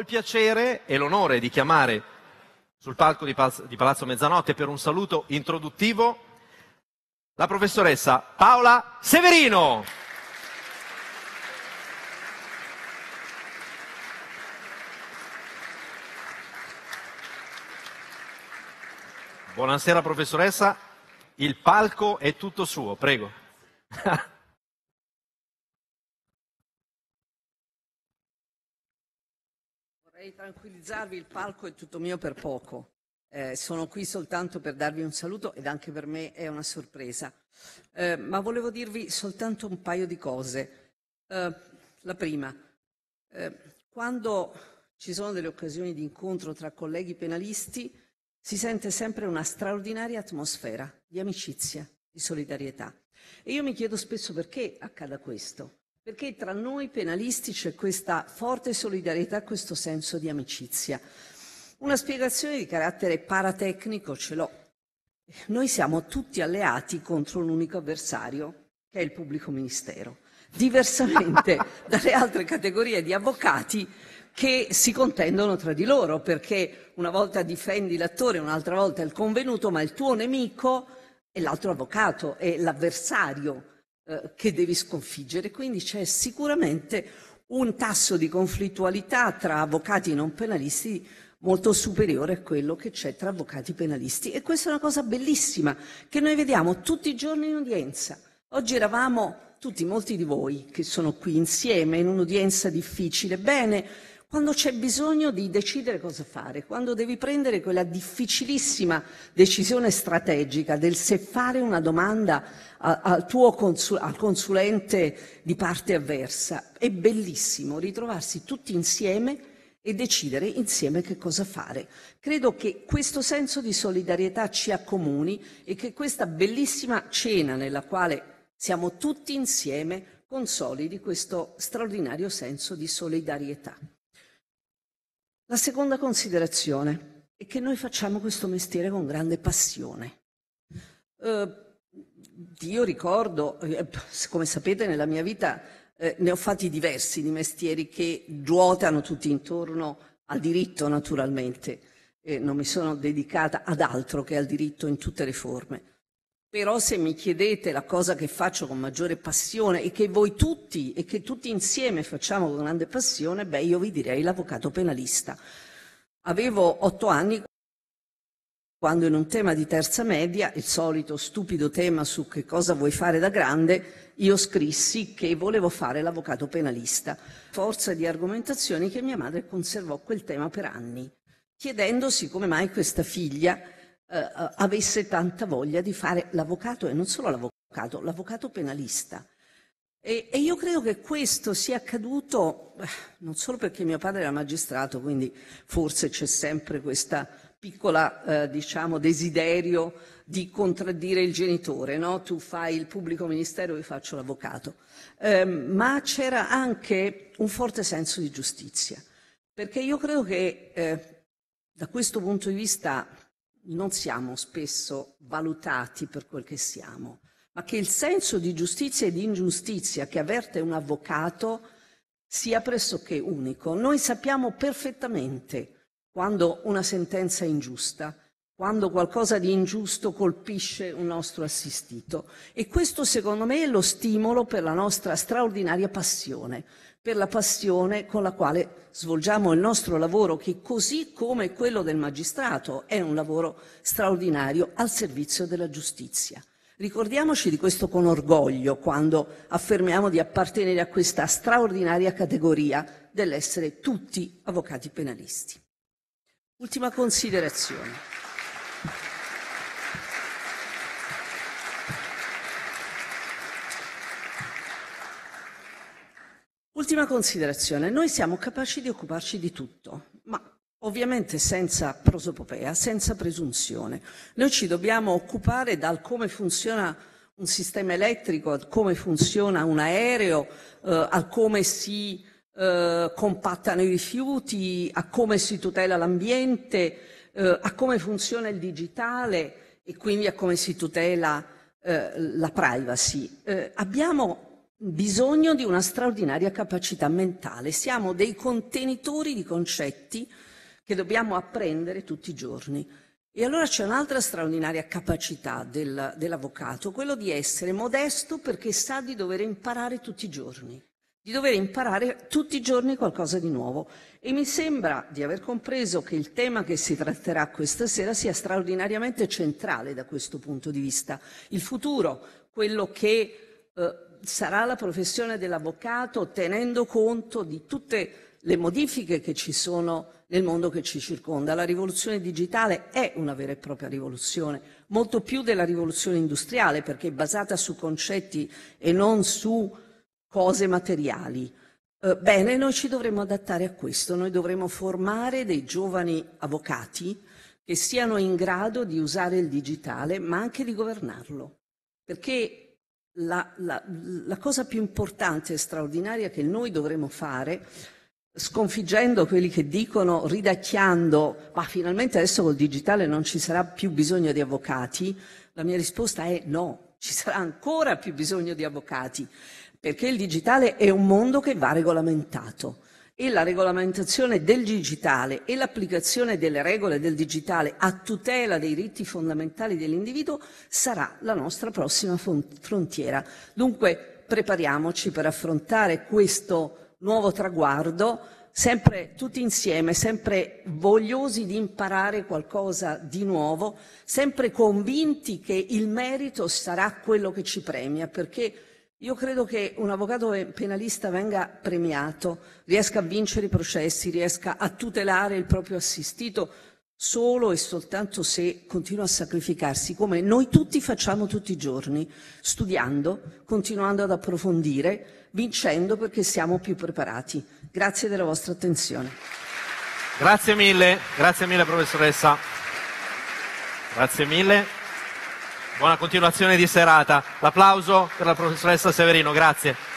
il piacere e l'onore di chiamare sul palco di, Palaz- di Palazzo Mezzanotte per un saluto introduttivo la professoressa Paola Severino. Buonasera professoressa, il palco è tutto suo, prego. Vorrei tranquillizzarvi, il palco è tutto mio per poco. Eh, sono qui soltanto per darvi un saluto ed anche per me è una sorpresa. Eh, ma volevo dirvi soltanto un paio di cose. Eh, la prima, eh, quando ci sono delle occasioni di incontro tra colleghi penalisti, si sente sempre una straordinaria atmosfera di amicizia, di solidarietà. E io mi chiedo spesso perché accada questo. Perché tra noi penalisti c'è questa forte solidarietà, questo senso di amicizia. Una spiegazione di carattere paratecnico ce l'ho. Noi siamo tutti alleati contro un unico avversario, che è il pubblico ministero, diversamente dalle altre categorie di avvocati che si contendono tra di loro, perché una volta difendi l'attore, un'altra volta il convenuto, ma il tuo nemico è l'altro avvocato, è l'avversario. Eh, che devi sconfiggere. Quindi c'è sicuramente un tasso di conflittualità tra avvocati non penalisti molto superiore a quello che c'è tra avvocati penalisti. E questa è una cosa bellissima che noi vediamo tutti i giorni in udienza. Oggi eravamo tutti, molti di voi che sono qui insieme in un'udienza difficile. Bene, quando c'è bisogno di decidere cosa fare, quando devi prendere quella difficilissima decisione strategica del se fare una domanda al tuo consul, al consulente di parte avversa. È bellissimo ritrovarsi tutti insieme e decidere insieme che cosa fare. Credo che questo senso di solidarietà ci accomuni e che questa bellissima cena nella quale siamo tutti insieme consolidi questo straordinario senso di solidarietà. La seconda considerazione è che noi facciamo questo mestiere con grande passione. Eh, io ricordo, eh, come sapete nella mia vita eh, ne ho fatti diversi di mestieri che ruotano tutti intorno al diritto naturalmente, non mi sono dedicata ad altro che al diritto in tutte le forme. Però se mi chiedete la cosa che faccio con maggiore passione e che voi tutti e che tutti insieme facciamo con grande passione, beh, io vi direi l'avvocato penalista. Avevo otto anni quando in un tema di terza media, il solito stupido tema su che cosa vuoi fare da grande, io scrissi che volevo fare l'avvocato penalista, forza di argomentazioni che mia madre conservò quel tema per anni, chiedendosi come mai questa figlia eh, eh, avesse tanta voglia di fare l'avvocato e non solo l'avvocato, l'avvocato penalista. E, e io credo che questo sia accaduto eh, non solo perché mio padre era magistrato, quindi forse c'è sempre questa piccola, eh, diciamo, desiderio di contraddire il genitore, no? Tu fai il pubblico ministero, io faccio l'avvocato. Eh, ma c'era anche un forte senso di giustizia, perché io credo che eh, da questo punto di vista non siamo spesso valutati per quel che siamo, ma che il senso di giustizia e di ingiustizia che avverte un avvocato sia pressoché unico. Noi sappiamo perfettamente quando una sentenza è ingiusta, quando qualcosa di ingiusto colpisce un nostro assistito. E questo secondo me è lo stimolo per la nostra straordinaria passione, per la passione con la quale svolgiamo il nostro lavoro, che così come quello del magistrato è un lavoro straordinario al servizio della giustizia. Ricordiamoci di questo con orgoglio quando affermiamo di appartenere a questa straordinaria categoria dell'essere tutti avvocati penalisti. Ultima considerazione. Ultima considerazione, noi siamo capaci di occuparci di tutto, ma ovviamente senza prosopopea, senza presunzione. Noi ci dobbiamo occupare dal come funziona un sistema elettrico, al come funziona un aereo, eh, al come si eh, compattano i rifiuti, a come si tutela l'ambiente, eh, a come funziona il digitale e quindi a come si tutela eh, la privacy. Eh, abbiamo bisogno di una straordinaria capacità mentale. Siamo dei contenitori di concetti che dobbiamo apprendere tutti i giorni. E allora c'è un'altra straordinaria capacità del, dell'avvocato, quello di essere modesto perché sa di dover imparare tutti i giorni, di dover imparare tutti i giorni qualcosa di nuovo. E mi sembra di aver compreso che il tema che si tratterà questa sera sia straordinariamente centrale da questo punto di vista. Il futuro, quello che eh, sarà la professione dell'avvocato tenendo conto di tutte le modifiche che ci sono nel mondo che ci circonda. La rivoluzione digitale è una vera e propria rivoluzione, molto più della rivoluzione industriale perché è basata su concetti e non su cose materiali. Eh, bene, noi ci dovremo adattare a questo, noi dovremo formare dei giovani avvocati che siano in grado di usare il digitale ma anche di governarlo, perché la, la, la cosa più importante e straordinaria che noi dovremo fare sconfiggendo quelli che dicono, ridacchiando, ma finalmente adesso col digitale non ci sarà più bisogno di avvocati, la mia risposta è no, ci sarà ancora più bisogno di avvocati, perché il digitale è un mondo che va regolamentato e la regolamentazione del digitale e l'applicazione delle regole del digitale a tutela dei diritti fondamentali dell'individuo sarà la nostra prossima frontiera. Dunque prepariamoci per affrontare questo nuovo traguardo sempre tutti insieme, sempre vogliosi di imparare qualcosa di nuovo, sempre convinti che il merito sarà quello che ci premia, perché io credo che un avvocato penalista venga premiato, riesca a vincere i processi, riesca a tutelare il proprio assistito solo e soltanto se continua a sacrificarsi, come noi tutti facciamo tutti i giorni, studiando, continuando ad approfondire, vincendo perché siamo più preparati. Grazie della vostra attenzione. Grazie mille, grazie mille professoressa. Grazie mille. Buona continuazione di serata. L'applauso per la professoressa Severino, grazie.